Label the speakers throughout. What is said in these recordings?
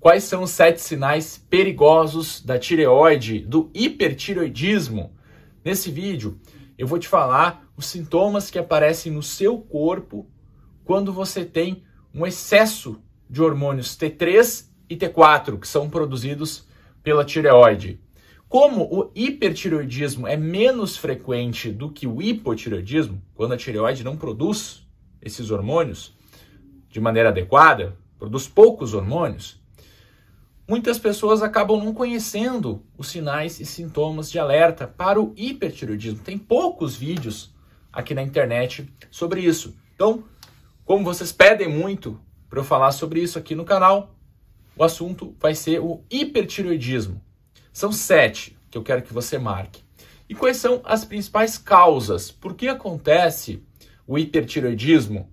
Speaker 1: Quais são os sete sinais perigosos da tireoide, do hipertireoidismo? Nesse vídeo, eu vou te falar os sintomas que aparecem no seu corpo quando você tem um excesso de hormônios T3 e T4, que são produzidos pela tireoide. Como o hipertireoidismo é menos frequente do que o hipotireoidismo, quando a tireoide não produz esses hormônios de maneira adequada, produz poucos hormônios, muitas pessoas acabam não conhecendo os sinais e sintomas de alerta para o hipertiroidismo. Tem poucos vídeos aqui na internet sobre isso. Então, como vocês pedem muito para eu falar sobre isso aqui no canal, o assunto vai ser o hipertiroidismo. São sete que eu quero que você marque. E quais são as principais causas? Por que acontece o hipertiroidismo?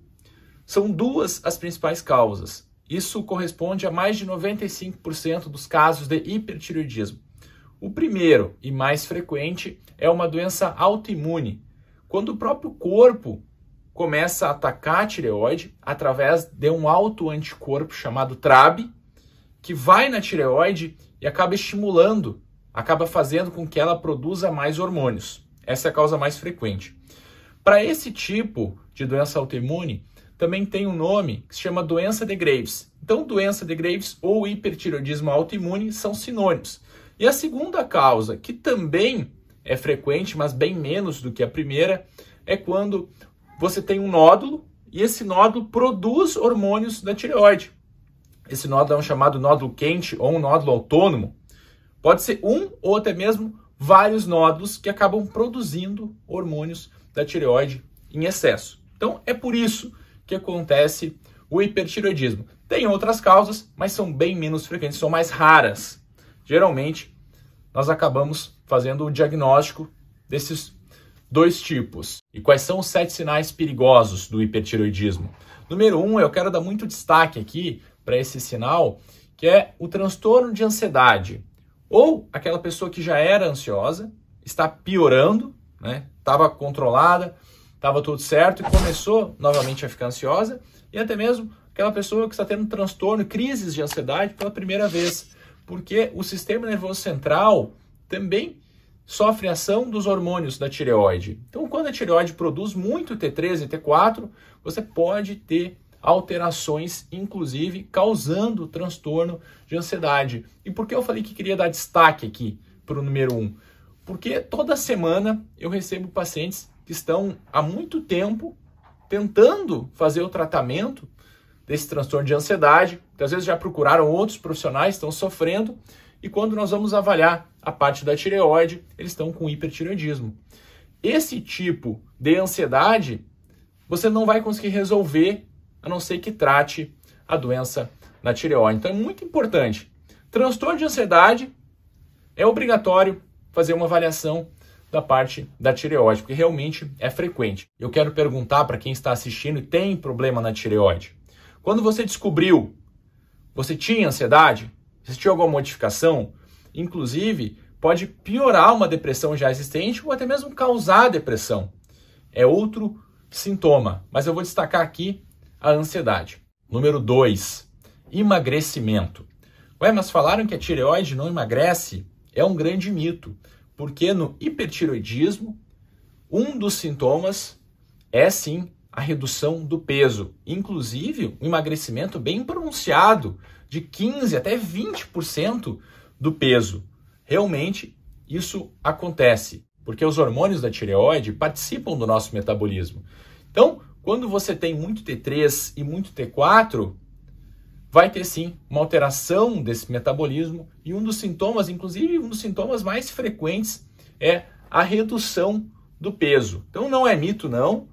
Speaker 1: São duas as principais causas: isso corresponde a mais de 95% dos casos de hipertireoidismo. O primeiro e mais frequente é uma doença autoimune, quando o próprio corpo começa a atacar a tireoide através de um autoanticorpo chamado TRAB, que vai na tireoide e acaba estimulando, acaba fazendo com que ela produza mais hormônios. Essa é a causa mais frequente. Para esse tipo de doença autoimune, também tem um nome que se chama doença de Graves. Então, doença de Graves ou hipertiroidismo autoimune são sinônimos. E a segunda causa, que também é frequente, mas bem menos do que a primeira, é quando você tem um nódulo e esse nódulo produz hormônios da tireoide. Esse nódulo é um chamado nódulo quente ou um nódulo autônomo. Pode ser um ou até mesmo vários nódulos que acabam produzindo hormônios da tireoide em excesso. Então, é por isso que acontece o hipertiroidismo. Tem outras causas, mas são bem menos frequentes, são mais raras. Geralmente, nós acabamos fazendo o diagnóstico desses dois tipos. E quais são os sete sinais perigosos do hipertiroidismo? Número um, eu quero dar muito destaque aqui para esse sinal, que é o transtorno de ansiedade. Ou aquela pessoa que já era ansiosa, está piorando, né? Estava controlada, estava tudo certo e começou novamente a ficar ansiosa, e até mesmo aquela pessoa que está tendo transtorno, crises de ansiedade pela primeira vez, porque o sistema nervoso central também sofre ação dos hormônios da tireoide. Então, quando a tireoide produz muito T3 e T4, você pode ter alterações, inclusive causando transtorno de ansiedade. E por que eu falei que queria dar destaque aqui para o número 1? Um? Porque toda semana eu recebo pacientes que estão há muito tempo tentando fazer o tratamento desse transtorno de ansiedade, que às vezes já procuraram outros profissionais, estão sofrendo, e quando nós vamos avaliar a parte da tireoide, eles estão com hipertireoidismo. Esse tipo de ansiedade você não vai conseguir resolver a não ser que trate a doença na tireoide. Então é muito importante. Transtorno de ansiedade é obrigatório fazer uma avaliação da parte da tireoide, porque realmente é frequente. Eu quero perguntar para quem está assistindo e tem problema na tireoide. Quando você descobriu, você tinha ansiedade? existiu alguma modificação? Inclusive, pode piorar uma depressão já existente ou até mesmo causar depressão. É outro sintoma, mas eu vou destacar aqui a ansiedade. Número 2, emagrecimento. Ué, mas falaram que a tireoide não emagrece? É um grande mito porque no hipertiroidismo, um dos sintomas é sim a redução do peso, inclusive um emagrecimento bem pronunciado, de 15 até 20% do peso. Realmente isso acontece, porque os hormônios da tireoide participam do nosso metabolismo. Então, quando você tem muito T3 e muito T4, vai ter sim uma alteração desse metabolismo e um dos sintomas, inclusive um dos sintomas mais frequentes é a redução do peso. Então não é mito não.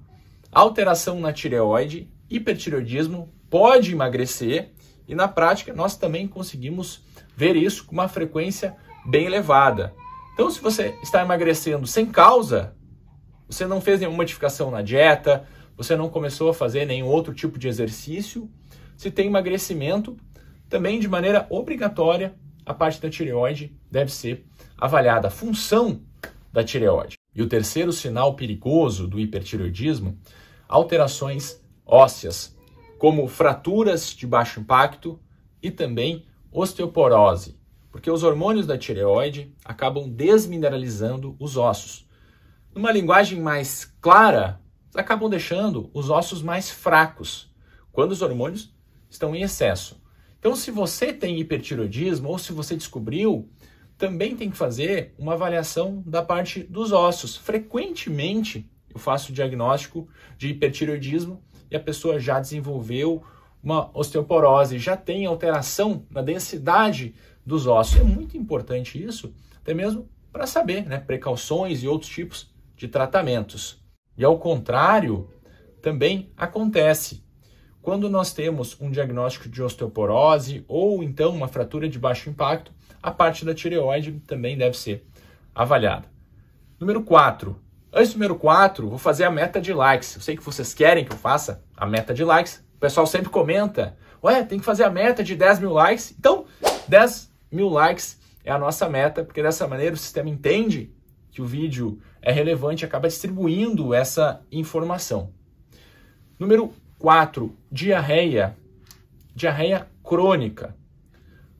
Speaker 1: Alteração na tireoide, hipertireoidismo pode emagrecer e na prática nós também conseguimos ver isso com uma frequência bem elevada. Então se você está emagrecendo sem causa, você não fez nenhuma modificação na dieta, você não começou a fazer nenhum outro tipo de exercício, se tem emagrecimento, também de maneira obrigatória, a parte da tireoide deve ser avaliada, a função da tireoide. E o terceiro sinal perigoso do hipertireoidismo, alterações ósseas, como fraturas de baixo impacto e também osteoporose, porque os hormônios da tireoide acabam desmineralizando os ossos. Numa linguagem mais clara, acabam deixando os ossos mais fracos, quando os hormônios estão em excesso. Então, se você tem hipertiroidismo ou se você descobriu, também tem que fazer uma avaliação da parte dos ossos. Frequentemente, eu faço diagnóstico de hipertiroidismo e a pessoa já desenvolveu uma osteoporose, já tem alteração na densidade dos ossos. É muito importante isso, até mesmo para saber né, precauções e outros tipos de tratamentos. E ao contrário, também acontece. Quando nós temos um diagnóstico de osteoporose ou então uma fratura de baixo impacto, a parte da tireoide também deve ser avaliada. Número 4. Antes do número 4, vou fazer a meta de likes. Eu sei que vocês querem que eu faça a meta de likes. O pessoal sempre comenta: Ué, tem que fazer a meta de 10 mil likes. Então, 10 mil likes é a nossa meta, porque dessa maneira o sistema entende que o vídeo é relevante e acaba distribuindo essa informação. Número 4. Diarreia. Diarreia crônica.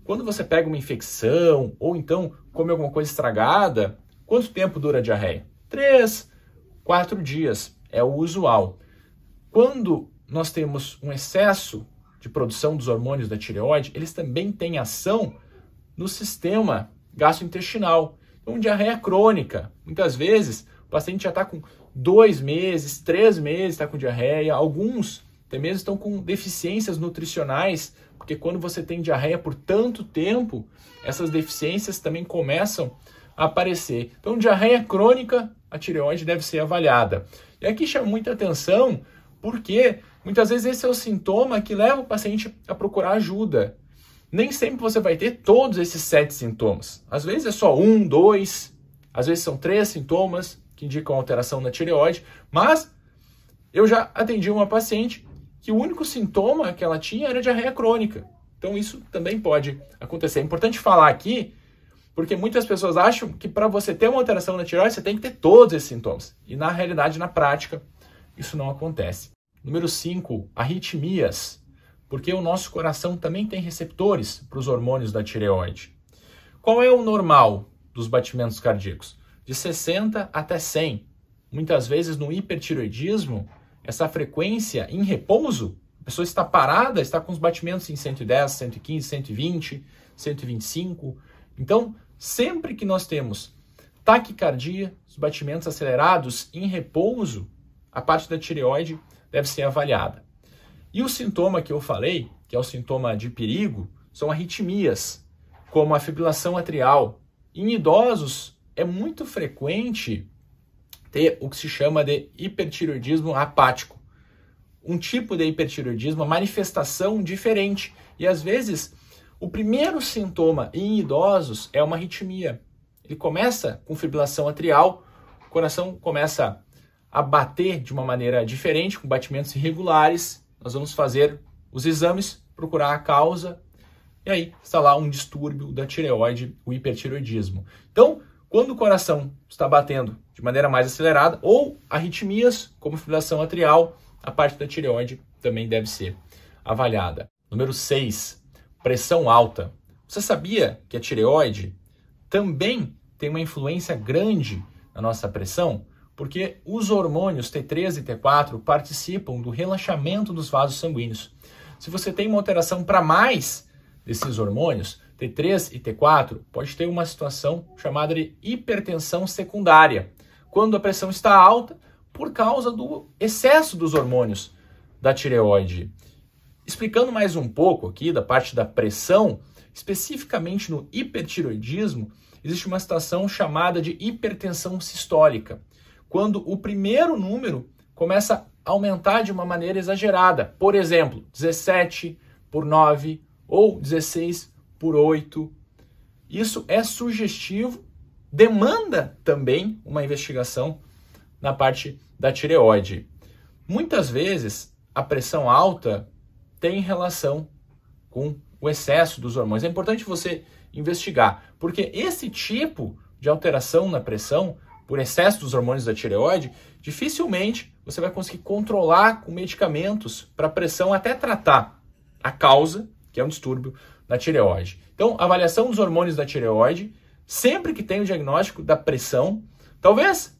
Speaker 1: Quando você pega uma infecção ou então come alguma coisa estragada, quanto tempo dura a diarreia? 3, 4 dias é o usual. Quando nós temos um excesso de produção dos hormônios da tireoide, eles também têm ação no sistema gastrointestinal. Então, diarreia crônica. Muitas vezes o paciente já está com dois meses, três meses, está com diarreia. Alguns até mesmo estão com deficiências nutricionais, porque quando você tem diarreia por tanto tempo, essas deficiências também começam a aparecer. Então, diarreia crônica, a tireoide deve ser avaliada. E aqui chama muita atenção, porque muitas vezes esse é o sintoma que leva o paciente a procurar ajuda. Nem sempre você vai ter todos esses sete sintomas. Às vezes é só um, dois, às vezes são três sintomas que indicam alteração na tireoide, mas eu já atendi uma paciente que o único sintoma que ela tinha era diarreia crônica. Então isso também pode acontecer. É importante falar aqui, porque muitas pessoas acham que para você ter uma alteração na tireoide, você tem que ter todos esses sintomas. E na realidade, na prática, isso não acontece. Número 5, arritmias. Porque o nosso coração também tem receptores para os hormônios da tireoide. Qual é o normal dos batimentos cardíacos? De 60 até 100. Muitas vezes no hipertiroidismo, essa frequência em repouso, a pessoa está parada, está com os batimentos em 110, 115, 120, 125. Então, sempre que nós temos taquicardia, os batimentos acelerados em repouso, a parte da tireoide deve ser avaliada. E o sintoma que eu falei, que é o sintoma de perigo, são arritmias, como a fibrilação atrial. Em idosos, é muito frequente ter o que se chama de hipertiroidismo apático. Um tipo de hipertiroidismo, manifestação diferente. E às vezes, o primeiro sintoma em idosos é uma arritmia. Ele começa com fibrilação atrial, o coração começa a bater de uma maneira diferente, com batimentos irregulares. Nós vamos fazer os exames, procurar a causa, e aí está lá um distúrbio da tireoide, o hipertiroidismo. Então, quando o coração está batendo de maneira mais acelerada, ou arritmias, como fibrilação atrial, a parte da tireoide também deve ser avaliada. Número 6, pressão alta. Você sabia que a tireoide também tem uma influência grande na nossa pressão? Porque os hormônios T3 e T4 participam do relaxamento dos vasos sanguíneos. Se você tem uma alteração para mais desses hormônios, T3 e T4, pode ter uma situação chamada de hipertensão secundária, quando a pressão está alta por causa do excesso dos hormônios da tireoide. Explicando mais um pouco aqui da parte da pressão, especificamente no hipertiroidismo, existe uma situação chamada de hipertensão sistólica, quando o primeiro número começa a aumentar de uma maneira exagerada, por exemplo, 17 por 9 ou 16 por 8. Isso é sugestivo, demanda também uma investigação na parte da tireoide. Muitas vezes a pressão alta tem relação com o excesso dos hormônios. É importante você investigar, porque esse tipo de alteração na pressão por excesso dos hormônios da tireoide, dificilmente você vai conseguir controlar com medicamentos para pressão até tratar a causa, que é um distúrbio na tireoide. Então, avaliação dos hormônios da tireoide, sempre que tem o diagnóstico da pressão. Talvez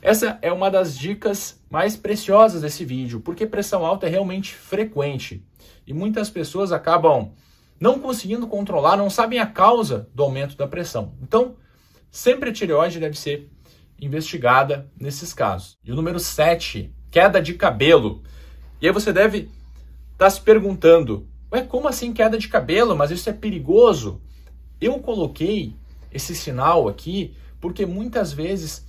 Speaker 1: essa é uma das dicas mais preciosas desse vídeo, porque pressão alta é realmente frequente e muitas pessoas acabam não conseguindo controlar, não sabem a causa do aumento da pressão. Então, sempre a tireoide deve ser investigada nesses casos. E o número 7, queda de cabelo. E aí você deve estar tá se perguntando, Ué, como assim queda de cabelo? Mas isso é perigoso. Eu coloquei esse sinal aqui porque muitas vezes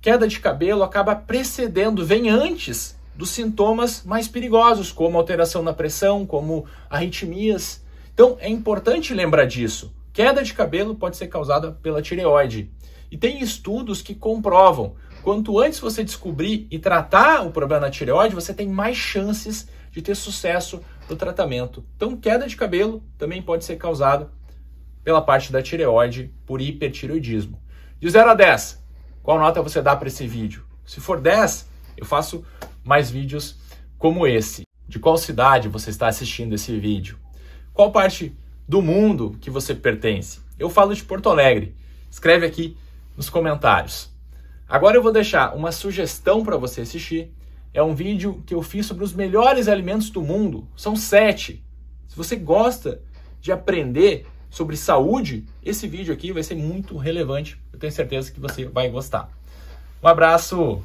Speaker 1: queda de cabelo acaba precedendo, vem antes dos sintomas mais perigosos, como alteração na pressão, como arritmias. Então é importante lembrar disso. Queda de cabelo pode ser causada pela tireoide. E tem estudos que comprovam: quanto antes você descobrir e tratar o problema da tireoide, você tem mais chances de ter sucesso do tratamento. Então, queda de cabelo também pode ser causado pela parte da tireoide por hipertireoidismo. De 0 a 10, qual nota você dá para esse vídeo? Se for 10, eu faço mais vídeos como esse. De qual cidade você está assistindo esse vídeo? Qual parte do mundo que você pertence? Eu falo de Porto Alegre. Escreve aqui nos comentários. Agora eu vou deixar uma sugestão para você assistir é um vídeo que eu fiz sobre os melhores alimentos do mundo. São sete. Se você gosta de aprender sobre saúde, esse vídeo aqui vai ser muito relevante. Eu tenho certeza que você vai gostar. Um abraço!